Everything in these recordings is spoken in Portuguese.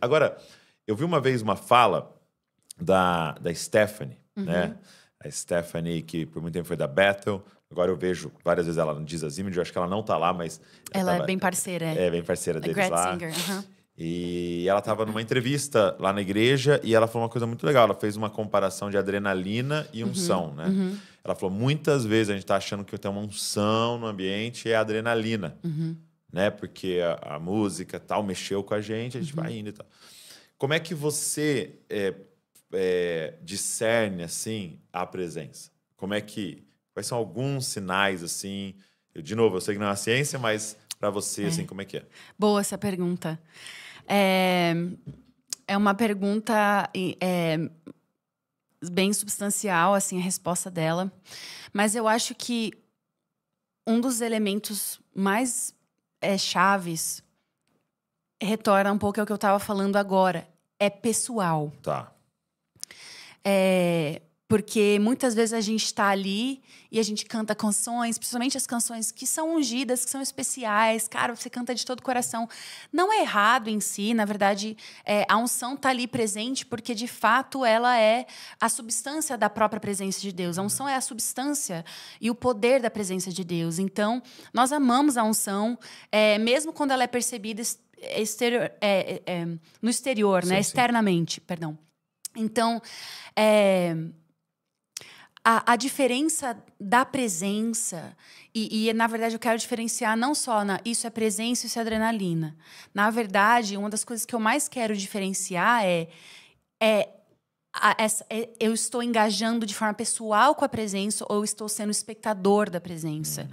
Agora, eu vi uma vez uma fala da, da Stephanie, uhum. né? A Stephanie, que por muito tempo foi da Bethel. Agora eu vejo várias vezes ela no Jesus Image, eu acho que ela não tá lá, mas. Ela, ela é bem parceira. É, é bem parceira deles Gret lá. Uhum. E ela estava numa entrevista lá na igreja e ela falou uma coisa muito legal. Ela fez uma comparação de adrenalina e uhum, unção, né? uhum. né? Ela falou: muitas vezes a gente está achando que tem uma unção no ambiente e é adrenalina. Uhum né? Porque a, a, música tal mexeu com a gente, a gente uhum. vai indo e tal. Como é que você é, é, discerne assim a presença? Como é que quais são alguns sinais assim? Eu, de novo, eu sei que não é uma ciência, mas para você é. assim, como é que é? Boa essa pergunta. É, é uma pergunta é, bem substancial assim a resposta dela, mas eu acho que um dos elementos mais é, Chaves retorna um pouco ao que eu estava falando agora. É pessoal. Tá. É, porque muitas vezes a gente está ali e a gente canta canções, principalmente as canções que são ungidas, que são especiais, cara, você canta de todo o coração. Não é errado em si, na verdade, é, a unção está ali presente porque, de fato, ela é a substância da própria presença de Deus. A uhum. unção é a substância e o poder da presença de Deus. Então, nós amamos a unção, é, mesmo quando ela é percebida exterior, é, é, é, no exterior, né? sim, né? Sim. externamente. Perdão. Então, é, a, a diferença da presença, e, e, na verdade eu quero diferenciar não só na isso é presença, isso é adrenalina. Na verdade, uma das coisas que eu mais quero diferenciar é, é essa, é, eu estou engajando de forma pessoal com a presença ou estou sendo espectador da presença.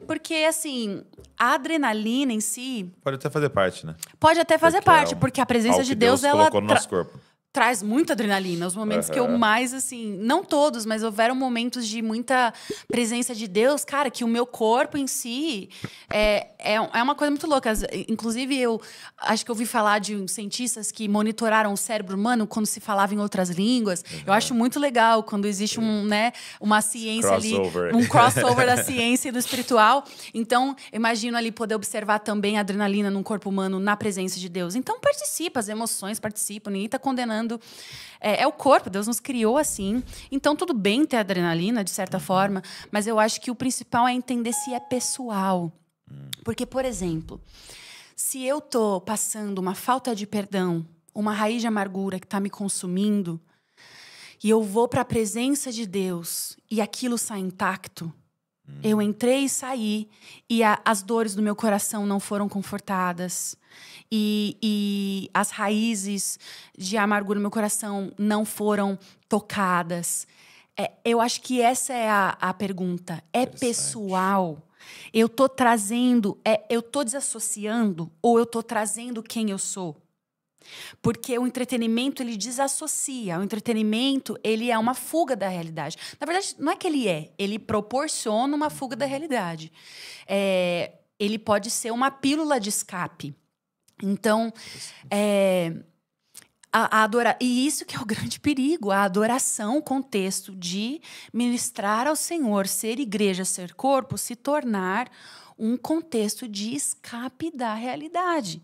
Hum, porque, assim, a adrenalina em si. Pode até fazer parte, né? Pode até fazer porque é parte, é um, porque a presença de Deus, Deus ela. Colocou no nosso corpo traz muita adrenalina. Os momentos uhum. que eu mais, assim, não todos, mas houveram momentos de muita presença de Deus, cara, que o meu corpo em si é, é, é uma coisa muito louca. Inclusive, eu acho que eu ouvi falar de cientistas que monitoraram o cérebro humano quando se falava em outras línguas. Uhum. Eu acho muito legal quando existe um, né, uma ciência crossover. ali, um crossover da ciência e do espiritual. Então, imagino ali poder observar também a adrenalina num corpo humano na presença de Deus. Então, participa, as emoções participam, ninguém está condenando é, é, o corpo, Deus nos criou assim. Então, tudo bem ter adrenalina, de certa uhum. forma, mas eu acho que o principal é entender se é pessoal. Hum. Porque, por exemplo, se eu tô passando uma falta de perdão, uma raiz de amargura que está me consumindo, e eu vou para a presença de Deus e aquilo sai intacto, eu entrei e saí, e a, as dores do meu coração não foram confortadas, e, e as raízes de amargura no meu coração não foram tocadas. É, eu acho que essa é a, a pergunta. É pessoal? Eu tô trazendo, é, eu tô desassociando ou eu tô trazendo quem eu sou? Porque o entretenimento ele desassocia, o entretenimento ele é uma fuga da realidade. Na verdade, não é que ele é, ele proporciona uma fuga da realidade. É, ele pode ser uma pílula de escape. Então, é, a, a adora... E isso que é o grande perigo, a adoração, o contexto de ministrar ao Senhor, ser igreja, ser corpo, se tornar um contexto de escape da realidade.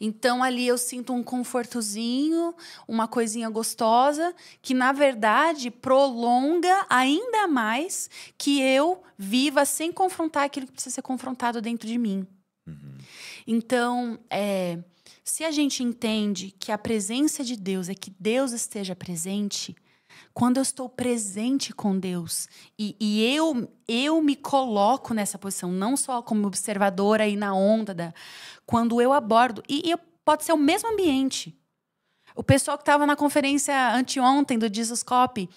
Então ali eu sinto um confortozinho, uma coisinha gostosa, que na verdade prolonga ainda mais que eu viva sem confrontar aquilo que precisa ser confrontado dentro de mim. Uhum. Então, é, se a gente entende que a presença de Deus é que Deus esteja presente, quando eu estou presente com Deus e, e, eu, eu me coloco nessa posição, não só como observadora aí na onda, da, quando eu abordo, e, e pode ser o mesmo ambiente. O pessoal que estava na conferência anteontem do Jesus Cop,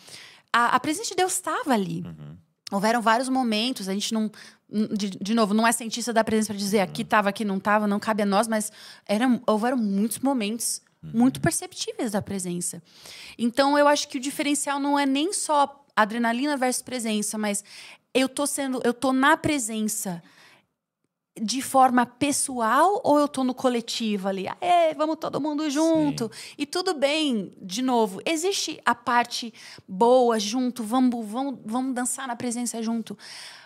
a, a presença de Deus estava ali. Uhum. Houveram vários momentos, a gente não. De, de novo, não é cientista da presença para dizer uhum. aqui estava, aqui não estava, não cabe a nós, mas eram, houveram muitos momentos Uhum. muito perceptíveis da presença. Então, eu acho que o diferencial não é nem só adrenalina versus presença, mas eu tô sendo, eu tô na presença de forma pessoal ou eu tô no coletivo ali? Aê, vamos todo mundo junto. Sim. E tudo bem, de novo, existe a parte boa junto, vamos, vamos, vamos dançar na presença junto.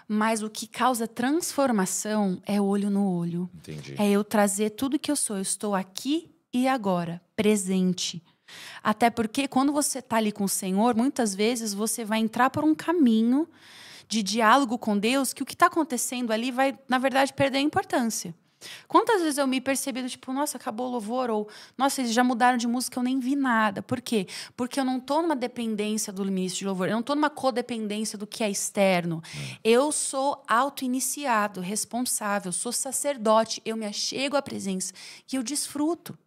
Mas o que causa transformação é olho no olho. Entendi. É eu trazer tudo que eu sou. Eu estou aqui e agora, presente. Até porque quando você está ali com o Senhor, muitas vezes você vai entrar por um caminho de diálogo com Deus que o que está acontecendo ali vai, na verdade, perder a importância. Quantas vezes eu me percebi do tipo, nossa, acabou o louvor, ou nossa, eles já mudaram de música, eu nem vi nada. Por quê? Porque eu não estou numa dependência do ministro de louvor, eu não estou numa codependência do que é externo. É. Eu sou auto-iniciado, responsável, sou sacerdote, eu me achego à presença e eu desfruto.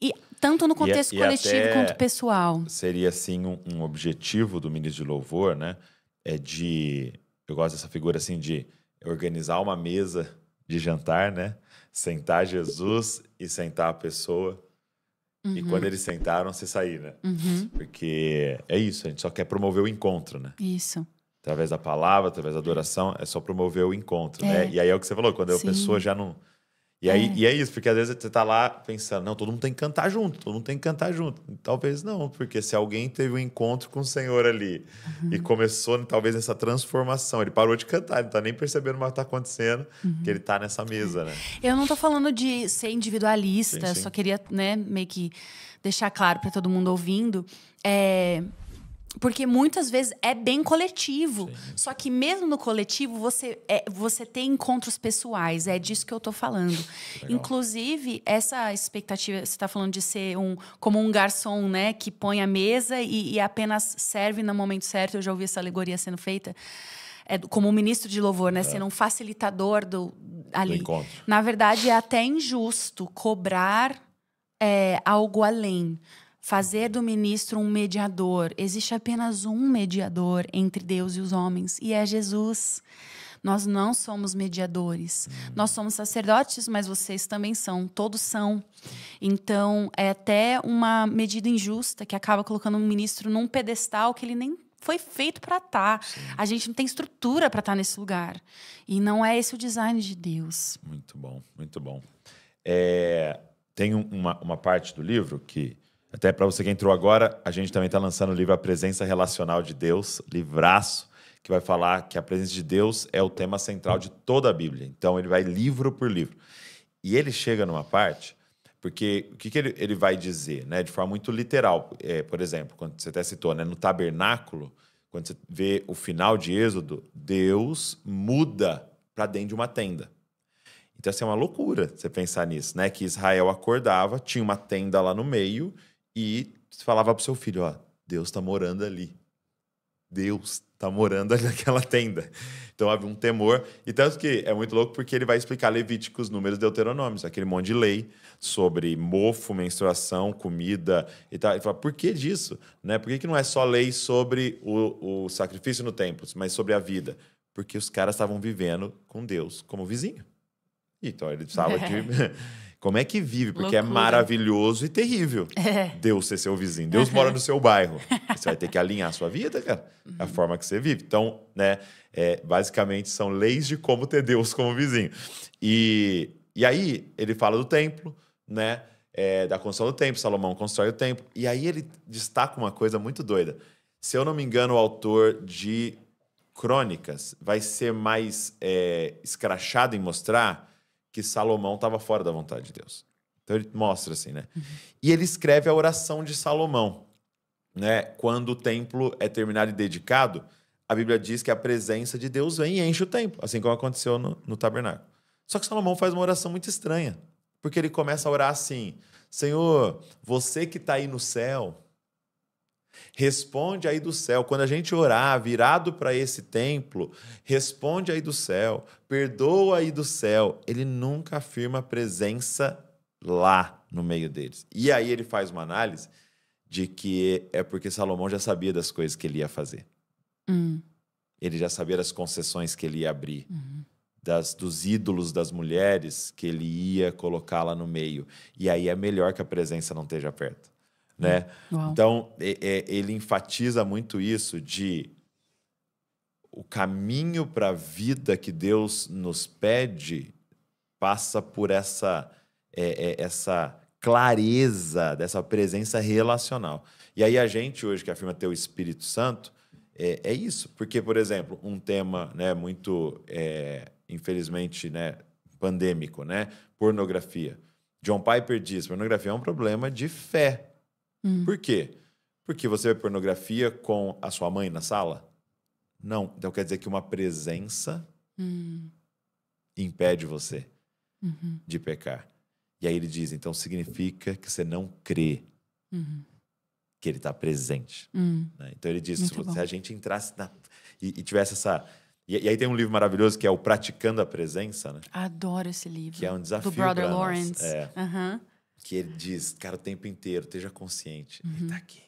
E tanto no contexto e, coletivo e quanto pessoal. Seria, assim, um, um, objetivo do ministro de louvor, né? É de... Eu gosto dessa figura, assim, de organizar uma mesa de jantar, né? Sentar Jesus e sentar a pessoa. Uhum. E quando eles sentaram, você sair, né? Uhum. Porque é isso, a gente só quer promover o encontro, né? Isso. Através da palavra, através da adoração, é só promover o encontro, né? é. né? E aí é o que você falou, quando Sim. a pessoa já não e, aí, é. e é isso, porque às vezes você tá lá pensando, não, todo mundo tem que cantar junto, todo mundo tem que cantar junto. Talvez não, porque se alguém teve um encontro com o Senhor ali uhum. e começou, talvez, essa transformação, ele parou de cantar, ele tá nem percebendo mais o que tá acontecendo, uhum. que ele tá nessa mesa, né? Eu não tô falando de ser individualista, sim, sim. só queria, né, meio que deixar claro para todo mundo ouvindo. É, porque muitas vezes é bem coletivo. Sim. Só que mesmo no coletivo, você, é, você tem encontros pessoais. É disso que eu estou falando. Legal. Inclusive, essa expectativa, você está falando de ser um como um garçom, né? Que põe a mesa e, e, apenas serve no momento certo. Eu já ouvi essa alegoria sendo feita. É, como um ministro de louvor, né? É. Sendo um facilitador do, ali. Do encontro. Na verdade, é até injusto cobrar é, algo além fazer do ministro um mediador. Existe apenas um mediador entre Deus e os homens, e é Jesus. Nós não somos mediadores. Uhum. Nós somos sacerdotes, mas vocês também são, todos são. Então, é até uma medida injusta que acaba colocando um ministro num pedestal que ele nem foi feito para estar. Tá. A gente não tem estrutura para estar tá nesse lugar. E não é esse o design de Deus. Muito bom, muito bom. É, tem uma, uma parte do livro que até para você que entrou agora, a gente também está lançando o livro A Presença Relacional de Deus, livraço, que vai falar que a presença de Deus é o tema central de toda a Bíblia. Então ele vai livro por livro. E ele chega numa parte, porque o que, que ele, ele vai dizer, né? De forma muito literal. É, por exemplo, quando você até citou, né? No tabernáculo, quando você vê o final de Êxodo, Deus muda para dentro de uma tenda. Então, assim, é uma loucura você pensar nisso, né? Que Israel acordava, tinha uma tenda lá no meio, e falava pro seu filho, ó, Deus está morando ali. Deus está morando ali naquela tenda. Então havia um temor. E tanto que é muito louco porque ele vai explicar Levíticos, números, deuteronômios, aquele monte de lei sobre mofo, menstruação, comida e tal. Ele fala, por que disso? Né? Por que, que não é só lei sobre o, o sacrifício no templo, mas sobre a vida? Porque os caras estavam vivendo com Deus como vizinho. Então ele estava é. de. Como é que vive? Porque é Loucura. é maravilhoso e terrível. É. Deus ser seu vizinho. Deus uhum. mora no seu bairro. Você vai ter que alinhar a sua vida, cara, uhum. a forma que você vive. Então, né, é, basicamente são leis de como ter Deus como vizinho. E, e aí ele fala do templo, né, é, da construção do templo. Salomão constrói o templo. E aí ele destaca uma coisa muito doida. Se eu não me engano, o autor de Crônicas vai ser mais é, escrachado em mostrar que Salomão estava fora da vontade de Deus. Então ele mostra assim, né? E ele escreve a oração de Salomão, né? Quando o templo é terminado e dedicado, a Bíblia diz que a presença de Deus vem e enche o templo, assim como aconteceu no, no tabernáculo. Só que Salomão faz uma oração muito estranha, porque ele começa a orar assim: Senhor, você que está aí no céu, Responde aí do céu. Quando a gente orar virado para esse templo, responde aí do céu, perdoa aí do céu. Ele nunca afirma presença lá no meio deles. E aí ele faz uma análise de que é porque Salomão já sabia das coisas que ele ia fazer. Hum. Ele já sabia das concessões que ele ia abrir, uhum. das, dos ídolos das mulheres que ele ia colocar lá no meio. E aí é melhor que a presença não esteja perto né? Uau. Então, é, é, ele enfatiza muito isso de o caminho para a vida que Deus nos pede passa por essa é, é, essa clareza dessa presença relacional. E aí a gente hoje que afirma ter o Espírito Santo é, é isso, porque por exemplo um tema né muito é, infelizmente né pandêmico né pornografia. John Piper diz pornografia é um problema de fé Hum. Por quê? Porque você vê pornografia com a sua mãe na sala? Não. Então quer dizer que uma presença hum. impede você uhum. de pecar. E aí ele diz: então significa que você não crê uhum. que ele está presente. Uhum. Né? Então ele diz: Muito se, bom. a gente entrasse na, e, e tivesse essa. E, e, aí tem um livro maravilhoso que é o Praticando a Presença, né? Adoro esse livro. Que é um desafio. Do Brother Lawrence. Nós. É. Uhum que ele diz, cara, o tempo inteiro, esteja consciente. Uhum. Ele está aqui.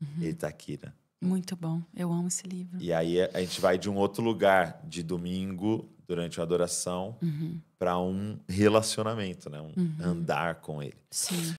Uhum. Ele está aqui, né? Muito bom. Eu amo esse livro. E aí a gente vai de um outro lugar, de domingo, durante a adoração, uhum. para um relacionamento, né? Um uhum. andar com ele. Sim.